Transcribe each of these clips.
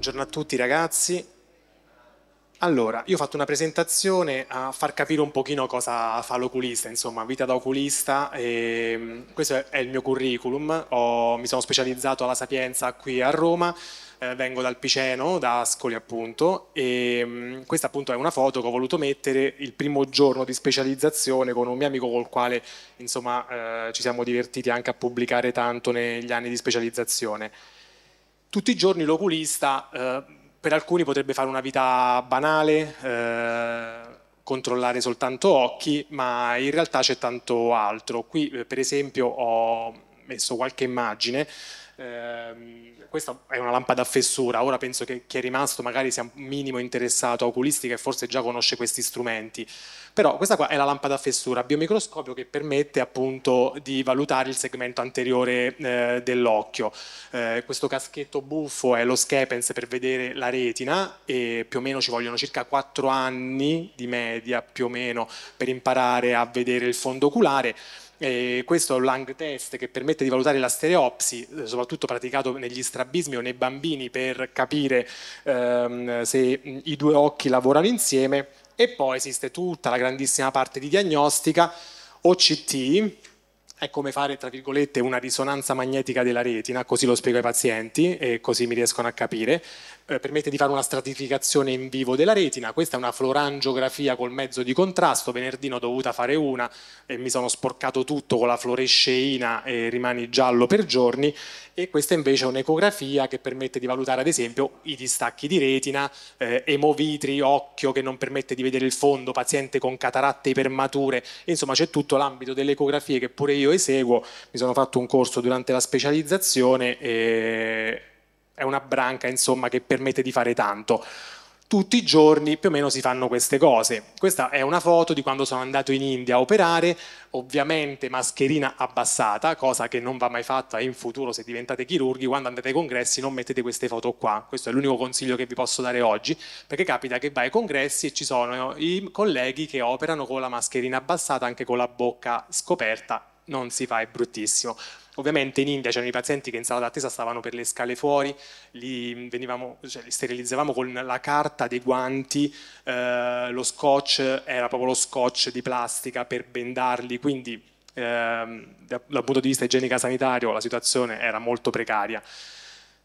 Buongiorno a tutti ragazzi. Allora, io ho fatto una presentazione a far capire un pochino cosa fa l'oculista, insomma, vita da oculista. E, ehm, questo è il mio curriculum, ho, mi sono specializzato alla Sapienza qui a Roma, eh, vengo dal Piceno, da Ascoli appunto, e ehm, questa appunto è una foto che ho voluto mettere il primo giorno di specializzazione con un mio amico col quale insomma eh, ci siamo divertiti anche a pubblicare tanto negli anni di specializzazione. Tutti i giorni l'oculista eh, per alcuni potrebbe fare una vita banale, eh, controllare soltanto occhi, ma in realtà c'è tanto altro. Qui eh, per esempio ho messo qualche immagine Ehm, questa è una lampada a fessura, ora penso che chi è rimasto magari sia un minimo interessato a oculistica e forse già conosce questi strumenti, però questa qua è la lampada a fessura, biomicroscopio che permette appunto di valutare il segmento anteriore eh, dell'occhio. Eh, questo caschetto buffo è lo Schepens per vedere la retina e più o meno ci vogliono circa 4 anni di media più o meno per imparare a vedere il fondo oculare, eh, questo è un lung test che permette di valutare la stereopsi, eh, soprattutto praticato negli strabismi o nei bambini per capire ehm, se i due occhi lavorano insieme e poi esiste tutta la grandissima parte di diagnostica OCT è come fare, tra virgolette, una risonanza magnetica della retina, così lo spiego ai pazienti e così mi riescono a capire. Eh, permette di fare una stratificazione in vivo della retina, questa è una florangiografia col mezzo di contrasto, venerdì ho dovuta fare una e mi sono sporcato tutto con la fluoresceina e rimani giallo per giorni e questa invece è un'ecografia che permette di valutare ad esempio i distacchi di retina, eh, emovitri, occhio che non permette di vedere il fondo, paziente con cataratte ipermature, insomma c'è tutto l'ambito delle ecografie che pure io io eseguo, mi sono fatto un corso durante la specializzazione e è una branca insomma, che permette di fare tanto. Tutti i giorni più o meno si fanno queste cose. Questa è una foto di quando sono andato in India a operare, ovviamente mascherina abbassata, cosa che non va mai fatta in futuro se diventate chirurghi, quando andate ai congressi non mettete queste foto qua, questo è l'unico consiglio che vi posso dare oggi, perché capita che vai ai congressi e ci sono i colleghi che operano con la mascherina abbassata, anche con la bocca scoperta non si fa, è bruttissimo. Ovviamente in India c'erano i pazienti che in sala d'attesa stavano per le scale fuori, li, venivamo, cioè, li sterilizzavamo con la carta dei guanti, eh, lo scotch era proprio lo scotch di plastica per bendarli, quindi eh, dal punto di vista igienico-sanitario la situazione era molto precaria.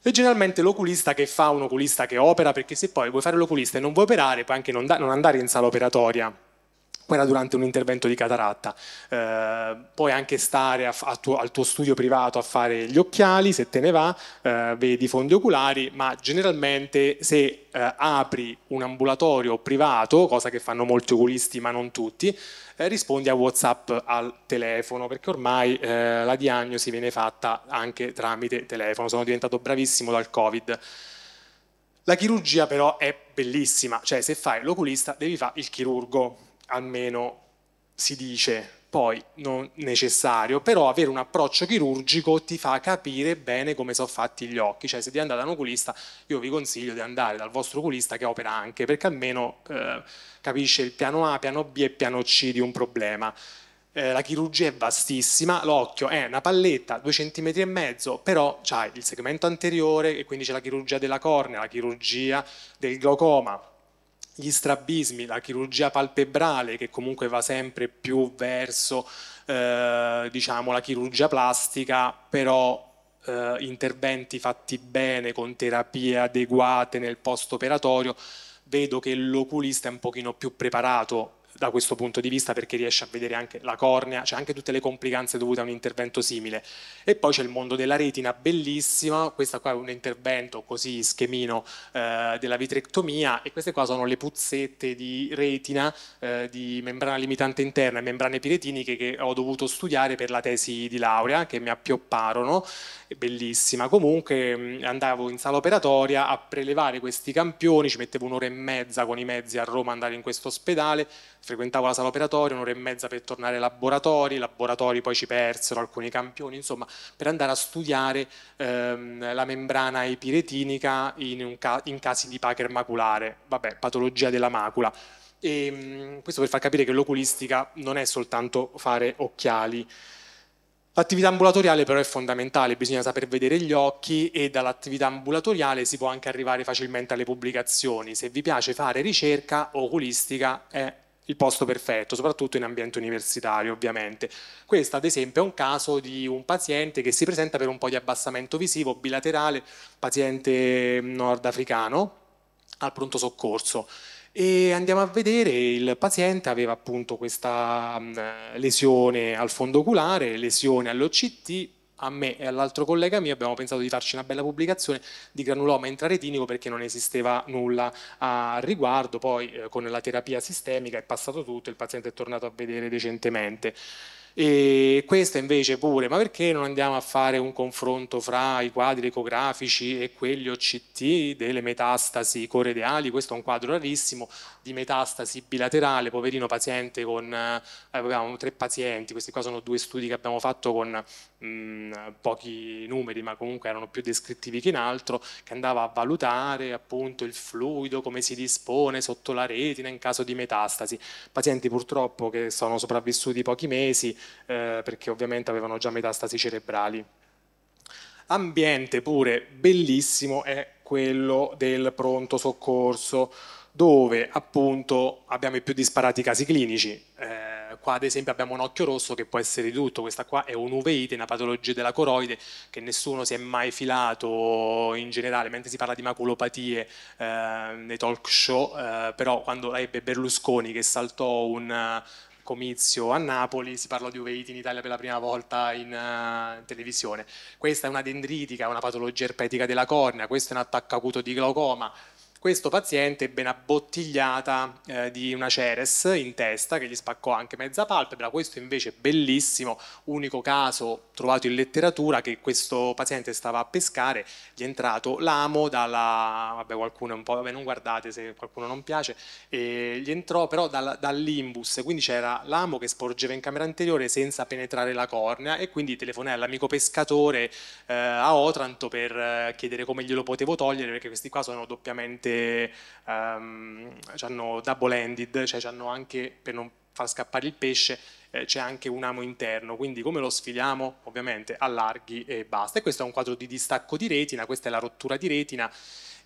E generalmente l'oculista che fa un oculista che opera, perché se poi vuoi fare l'oculista e non vuoi operare, puoi anche non, da, non andare in sala operatoria, era durante un intervento di cataratta. Eh, puoi anche stare a, a tuo, al tuo studio privato a fare gli occhiali, se te ne va, eh, vedi fondi oculari, ma generalmente se eh, apri un ambulatorio privato, cosa che fanno molti oculisti ma non tutti, eh, rispondi a Whatsapp al telefono, perché ormai eh, la diagnosi viene fatta anche tramite telefono. Sono diventato bravissimo dal Covid. La chirurgia però è bellissima, cioè se fai l'oculista devi fare il chirurgo, almeno si dice poi non necessario, però avere un approccio chirurgico ti fa capire bene come sono fatti gli occhi, cioè se di andare da un oculista io vi consiglio di andare dal vostro oculista che opera anche, perché almeno eh, capisce il piano A, piano B e piano C di un problema. Eh, la chirurgia è vastissima, l'occhio è una palletta, due centimetri e mezzo, però c'hai il segmento anteriore e quindi c'è la chirurgia della cornea, la chirurgia del glaucoma, gli strabismi, la chirurgia palpebrale che comunque va sempre più verso eh, diciamo, la chirurgia plastica, però eh, interventi fatti bene con terapie adeguate nel post operatorio, vedo che l'oculista è un pochino più preparato da questo punto di vista perché riesce a vedere anche la cornea, cioè anche tutte le complicanze dovute a un intervento simile. E poi c'è il mondo della retina, bellissima, questa qua è un intervento così schemino eh, della vitrectomia e queste qua sono le puzzette di retina, eh, di membrana limitante interna e membrane piretiniche che ho dovuto studiare per la tesi di laurea che mi appiopparono, bellissima. Comunque mm, andavo in sala operatoria a prelevare questi campioni, ci mettevo un'ora e mezza con i mezzi a Roma andare in questo ospedale, frequentavo la sala operatoria, un'ora e mezza per tornare ai laboratori, i laboratori poi ci persero alcuni campioni, insomma, per andare a studiare ehm, la membrana epiretinica in, ca in casi di pacher maculare, vabbè, patologia della macula. E, ehm, mh, questo per far capire che l'oculistica non è soltanto fare occhiali. L'attività ambulatoriale però è fondamentale, bisogna saper vedere gli occhi e dall'attività ambulatoriale si può anche arrivare facilmente alle pubblicazioni. Se vi piace fare ricerca oculistica è il posto perfetto, soprattutto in ambiente universitario ovviamente. Questo ad esempio è un caso di un paziente che si presenta per un po' di abbassamento visivo bilaterale, paziente mm, nordafricano al pronto soccorso. E andiamo a vedere, il paziente aveva appunto questa mm, lesione al fondo oculare, lesione all'OCT, a me e all'altro collega mio abbiamo pensato di farci una bella pubblicazione di granuloma intraretinico perché non esisteva nulla a riguardo, poi eh, con la terapia sistemica è passato tutto, il paziente è tornato a vedere decentemente. E questa invece pure, ma perché non andiamo a fare un confronto fra i quadri ecografici e quelli OCT delle metastasi coredeali? Questo è un quadro rarissimo di metastasi bilaterale, poverino paziente con, eh, avevamo tre pazienti, questi qua sono due studi che abbiamo fatto con mh, mm, pochi numeri, ma comunque erano più descrittivi che in altro, che andava a valutare appunto il fluido, come si dispone sotto la retina in caso di metastasi. Pazienti purtroppo che sono sopravvissuti pochi mesi, eh, perché ovviamente avevano già metastasi cerebrali. Ambiente pure bellissimo è quello del pronto soccorso, dove appunto abbiamo i più disparati casi clinici. Eh, qua ad esempio abbiamo un occhio rosso che può essere di tutto, questa qua è un'uveite, una patologia della coroide che nessuno si è mai filato in generale, mentre si parla di maculopatie eh, nei talk show, eh, però quando ebbe Berlusconi che saltò un, comizio a Napoli, si parlò di uveiti in Italia per la prima volta in, uh, in televisione. Questa è una dendritica, una patologia erpetica della cornea, questo è un attacco acuto di glaucoma, questo paziente ebbe una bottigliata eh, di una Ceres in testa che gli spaccò anche mezza palpebra, questo invece è bellissimo, unico caso trovato in letteratura che questo paziente stava a pescare, gli è entrato l'amo dalla, vabbè qualcuno è un po', vabbè non guardate se qualcuno non piace, e gli entrò però dal, dall'imbus, quindi c'era l'amo che sporgeva in camera anteriore senza penetrare la cornea e quindi telefonai all'amico pescatore eh, a Otranto per eh, chiedere come glielo potevo togliere perché questi qua sono doppiamente veramente um, ehm, hanno double-ended, cioè hanno anche, per non far scappare il pesce, eh, c'è anche un amo interno, quindi come lo sfiliamo? Ovviamente allarghi e basta. E questo è un quadro di distacco di retina, questa è la rottura di retina,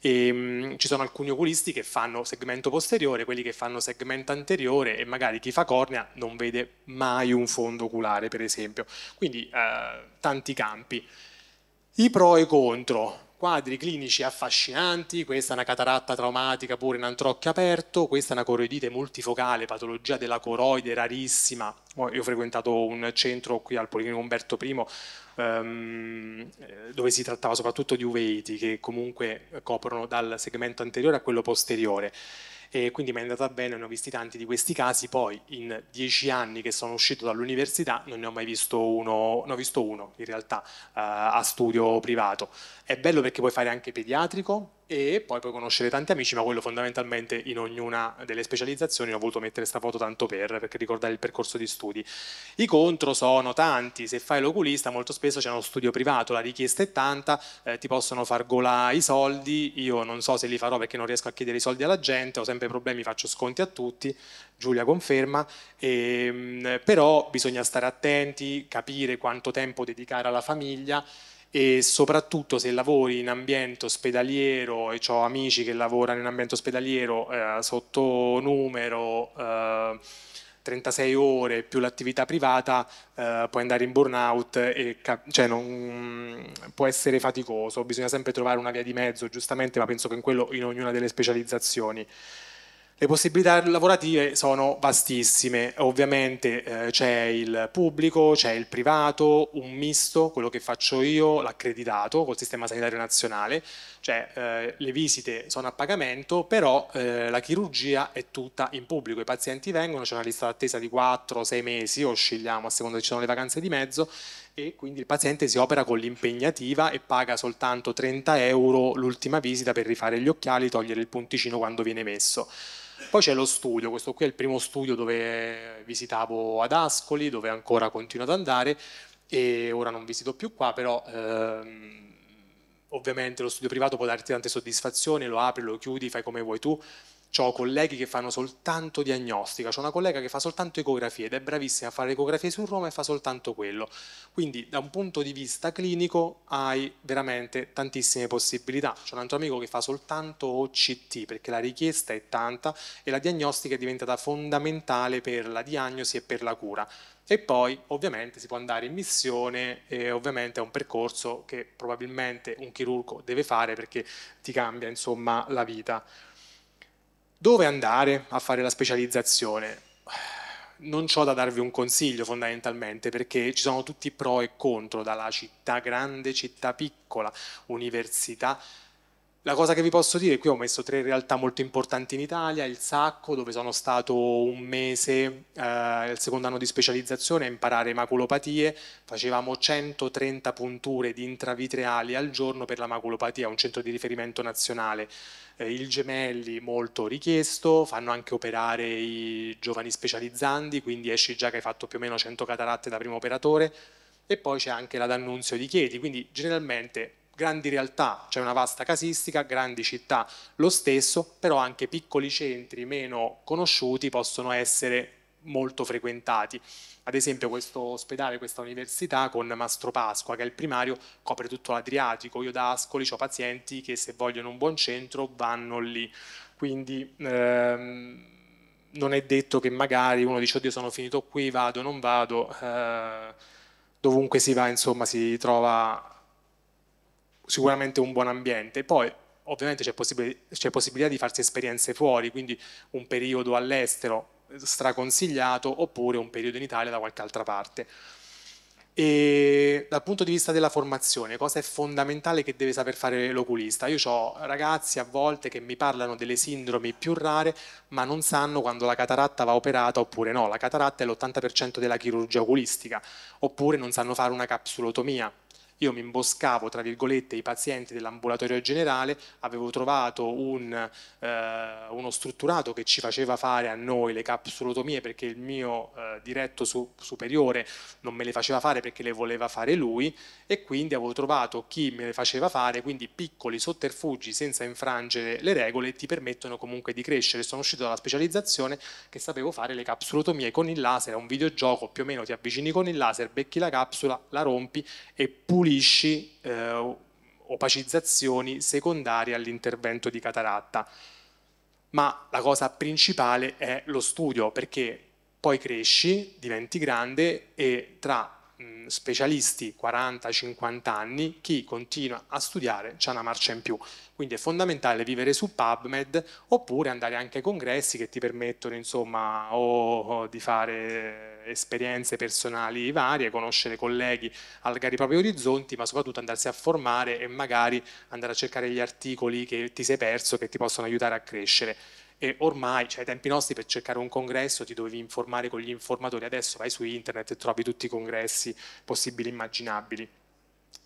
e, ehm, mh, ci sono alcuni oculisti che fanno segmento posteriore, quelli che fanno segmento anteriore e magari chi fa cornea non vede mai un fondo oculare per esempio, quindi eh, tanti campi. I pro e i contro, quadri clinici affascinanti, questa è una cataratta traumatica pure in antrocchio aperto, questa è una coroidite multifocale, patologia della coroide rarissima, oh, io ho frequentato un centro qui al Policlinico Umberto I um, dove si trattava soprattutto di uveiti che comunque coprono dal segmento anteriore a quello posteriore. E quindi mi è andata bene, ne ho visti tanti di questi casi, poi in dieci anni che sono uscito dall'università non ne ho mai visto uno, ne ho visto uno in realtà uh, a studio privato. È bello perché puoi fare anche pediatrico, e poi puoi conoscere tanti amici, ma quello fondamentalmente in ognuna delle specializzazioni ho voluto mettere questa foto tanto per, perché ricordare il percorso di studi. I contro sono tanti, se fai l'oculista molto spesso c'è uno studio privato, la richiesta è tanta, eh, ti possono far gola i soldi, io non so se li farò perché non riesco a chiedere i soldi alla gente, ho sempre problemi, faccio sconti a tutti, Giulia conferma, e, ehm, però bisogna stare attenti, capire quanto tempo dedicare alla famiglia e soprattutto se lavori in ambiente ospedaliero e ho amici che lavorano in ambiente ospedaliero eh, sotto numero eh, 36 ore più l'attività privata eh, puoi andare in burnout e cioè non, mm, può essere faticoso, bisogna sempre trovare una via di mezzo giustamente ma penso che in quello in ognuna delle specializzazioni. Le possibilità lavorative sono vastissime, ovviamente eh, c'è il pubblico, c'è il privato, un misto, quello che faccio io, l'accreditato col Sistema Sanitario Nazionale, cioè eh, le visite sono a pagamento, però eh, la chirurgia è tutta in pubblico, i pazienti vengono, c'è una lista d'attesa di 4-6 mesi, oscilliamo a seconda che ci sono le vacanze di mezzo, e quindi il paziente si opera con l'impegnativa e paga soltanto 30 euro l'ultima visita per rifare gli occhiali, togliere il punticino quando viene messo. Poi c'è lo studio, questo qui è il primo studio dove visitavo ad Ascoli, dove ancora continuo ad andare e ora non visito più qua, però ehm, ovviamente lo studio privato può darti tante soddisfazioni, lo apri, lo chiudi, fai come vuoi tu, ho colleghi che fanno soltanto diagnostica, c'è una collega che fa soltanto ecografie ed è bravissima a fare ecografie su Roma e fa soltanto quello. Quindi da un punto di vista clinico hai veramente tantissime possibilità. C'è un altro amico che fa soltanto OCT perché la richiesta è tanta e la diagnostica è diventata fondamentale per la diagnosi e per la cura. E poi ovviamente si può andare in missione e ovviamente è un percorso che probabilmente un chirurgo deve fare perché ti cambia insomma la vita. Dove andare a fare la specializzazione? Non ho da darvi un consiglio fondamentalmente perché ci sono tutti pro e contro dalla città grande, città piccola, università, la cosa che vi posso dire, qui ho messo tre realtà molto importanti in Italia, il Sacco dove sono stato un mese eh, il secondo anno di specializzazione a imparare maculopatie, facevamo 130 punture di intravitreali al giorno per la maculopatia, un centro di riferimento nazionale. Eh, il Gemelli molto richiesto, fanno anche operare i giovani specializzandi, quindi esci già che hai fatto più o meno 100 cataratte da primo operatore e poi c'è anche la D'Annunzio di Chieti, quindi generalmente grandi realtà, c'è una vasta casistica, grandi città lo stesso, però anche piccoli centri meno conosciuti possono essere molto frequentati. Ad esempio questo ospedale, questa università con Mastro Pasqua, che è il primario, copre tutto l'Adriatico. Io da Ascoli ho pazienti che se vogliono un buon centro vanno lì. Quindi ehm, non è detto che magari uno dice oddio sono finito qui, vado, non vado. Eh, dovunque si va insomma si trova sicuramente un buon ambiente. Poi ovviamente c'è, possibilità di farsi esperienze fuori, quindi un periodo all'estero straconsigliato oppure un periodo in Italia da qualche altra parte. E dal punto di vista della formazione, cosa è fondamentale che deve saper fare l'oculista? Io ho ragazzi a volte che mi parlano delle sindromi più rare, ma non sanno quando la cataratta va operata oppure no. La cataratta è l'80% della chirurgia oculistica, oppure non sanno fare una capsulotomia, io mi imboscavo tra virgolette i pazienti dell'ambulatorio generale, avevo trovato un, eh, uno strutturato che ci faceva fare a noi le capsulotomie perché il mio eh, diretto su, superiore non me le faceva fare perché le voleva fare lui e quindi avevo trovato chi me le faceva fare, quindi piccoli sotterfugi senza infrangere le regole ti permettono comunque di crescere. Sono uscito dalla specializzazione che sapevo fare le capsulotomie con il laser, è un videogioco, più o meno ti avvicini con il laser, becchi la capsula, la rompi e pulisci subisci eh, opacizzazioni secondarie all'intervento di cataratta. Ma la cosa principale è lo studio, perché poi cresci, diventi grande e tra mh, specialisti 40-50 anni, chi continua a studiare ha una marcia in più. Quindi è fondamentale vivere su PubMed oppure andare anche ai congressi che ti permettono insomma o di fare esperienze personali varie, conoscere colleghi, allargare i propri orizzonti, ma soprattutto andarsi a formare e magari andare a cercare gli articoli che ti sei perso che ti possono aiutare a crescere e ormai, cioè ai tempi nostri, per cercare un congresso ti dovevi informare con gli informatori, adesso vai su internet e trovi tutti i congressi possibili e immaginabili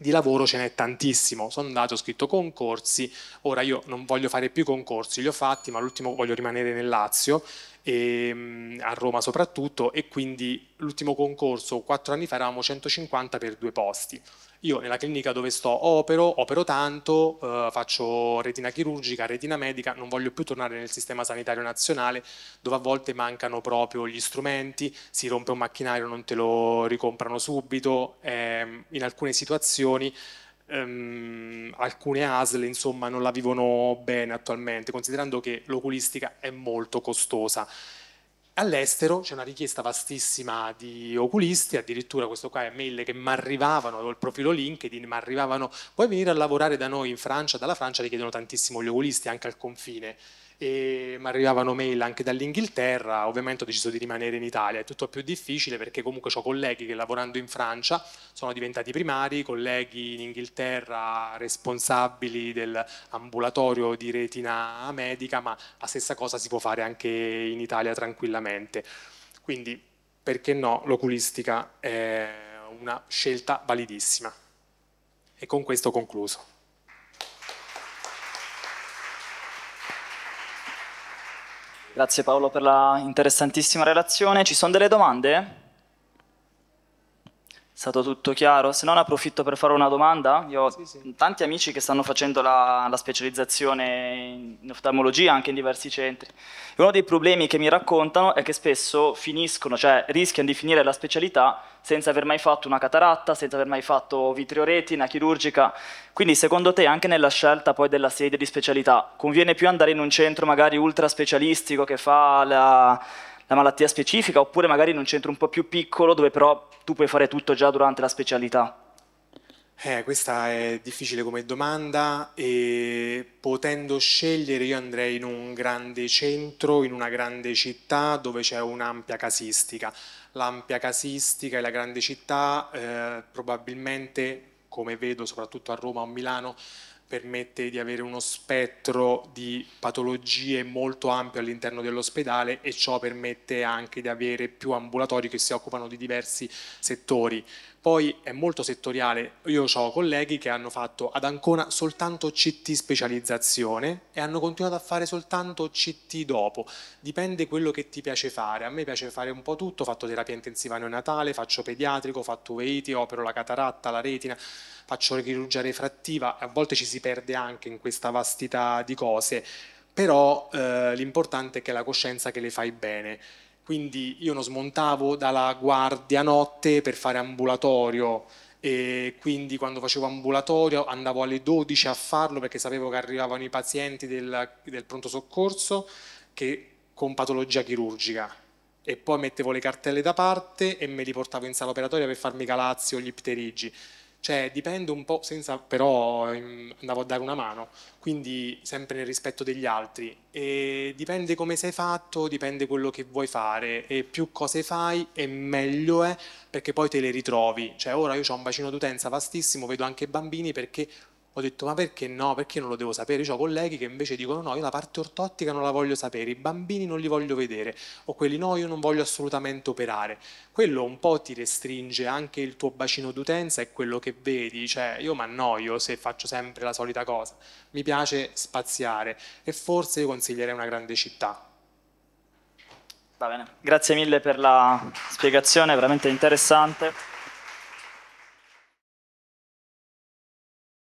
di lavoro ce n'è tantissimo. Sono andato, ho scritto concorsi, ora io non voglio fare più concorsi, li ho fatti, ma l'ultimo voglio rimanere nel Lazio, e, ehm, a Roma soprattutto, e quindi l'ultimo concorso, quattro anni fa, eravamo 150 per due posti. Io nella clinica dove sto opero, opero tanto, eh, faccio retina chirurgica, retina medica, non voglio più tornare nel sistema sanitario nazionale dove a volte mancano proprio gli strumenti, si rompe un macchinario, non te lo ricomprano subito, ehm, in alcune situazioni Um, alcune ASL insomma non la vivono bene attualmente, considerando che l'oculistica è molto costosa all'estero c'è una richiesta vastissima di oculisti, addirittura questo qua è mail che mi arrivavano, avevo il profilo LinkedIn, mi arrivavano, vuoi venire a lavorare da noi in Francia? Dalla Francia richiedono tantissimo gli oculisti anche al confine e mi arrivavano mail anche dall'Inghilterra, ovviamente ho deciso di rimanere in Italia, è tutto più difficile perché comunque ho colleghi che lavorando in Francia sono diventati primari, colleghi in Inghilterra responsabili dell'ambulatorio di retina medica, ma la stessa cosa si può fare anche in Italia tranquillamente. Quindi perché no, l'oculistica è una scelta validissima. E con questo ho concluso. Grazie Paolo per la interessantissima relazione. Ci sono delle domande? stato tutto chiaro? Se non approfitto per fare una domanda. Io ho sì, sì. tanti amici che stanno facendo la, la, specializzazione in oftalmologia anche in diversi centri. uno dei problemi che mi raccontano è che spesso finiscono, cioè rischiano di finire la specialità senza aver mai fatto una cataratta, senza aver mai fatto vitrioretina, chirurgica. Quindi secondo te anche nella scelta poi della sede di specialità conviene più andare in un centro magari ultra specialistico che fa la la malattia specifica, oppure magari in un centro un po' più piccolo dove però tu puoi fare tutto già durante la specialità? Eh, questa è difficile come domanda e potendo scegliere io andrei in un grande centro, in una grande città dove c'è un'ampia casistica. L'ampia casistica e la grande città eh, probabilmente, come vedo soprattutto a Roma o a Milano, permette di avere uno spettro di patologie molto ampio all'interno dell'ospedale e ciò permette anche di avere più ambulatori che si occupano di diversi settori. Poi è molto settoriale, io ho colleghi che hanno fatto ad Ancona soltanto CT specializzazione e hanno continuato a fare soltanto CT dopo, dipende quello che ti piace fare, a me piace fare un po' tutto, ho fatto terapia intensiva neonatale, faccio pediatrico, ho fatto veiti, opero la cataratta, la retina, faccio la chirurgia refrattiva, a volte ci si perde anche in questa vastità di cose, però eh, l'importante è che è la coscienza che le fai bene. Quindi io non smontavo dalla guardia notte per fare ambulatorio, e quindi quando facevo ambulatorio andavo alle 12 a farlo perché sapevo che arrivavano i pazienti del, del pronto soccorso che, con patologia chirurgica e poi mettevo le cartelle da parte e me li portavo in sala operatoria per farmi calazzi o gli pterigi. Cioè dipende un po', senza però andavo a dare una mano, quindi sempre nel rispetto degli altri. E dipende come sei fatto, dipende quello che vuoi fare e più cose fai e meglio è perché poi te le ritrovi. Cioè ora io ho un bacino d'utenza vastissimo, vedo anche bambini perché ho detto ma perché no? Perché non lo devo sapere? Io ho colleghi che invece dicono no, io la parte ortottica non la voglio sapere, i bambini non li voglio vedere, o quelli no, io non voglio assolutamente operare. Quello un po' ti restringe anche il tuo bacino d'utenza e quello che vedi, cioè io mi annoio se faccio sempre la solita cosa, mi piace spaziare e forse io consiglierei una grande città. Va bene, grazie mille per la spiegazione, veramente interessante.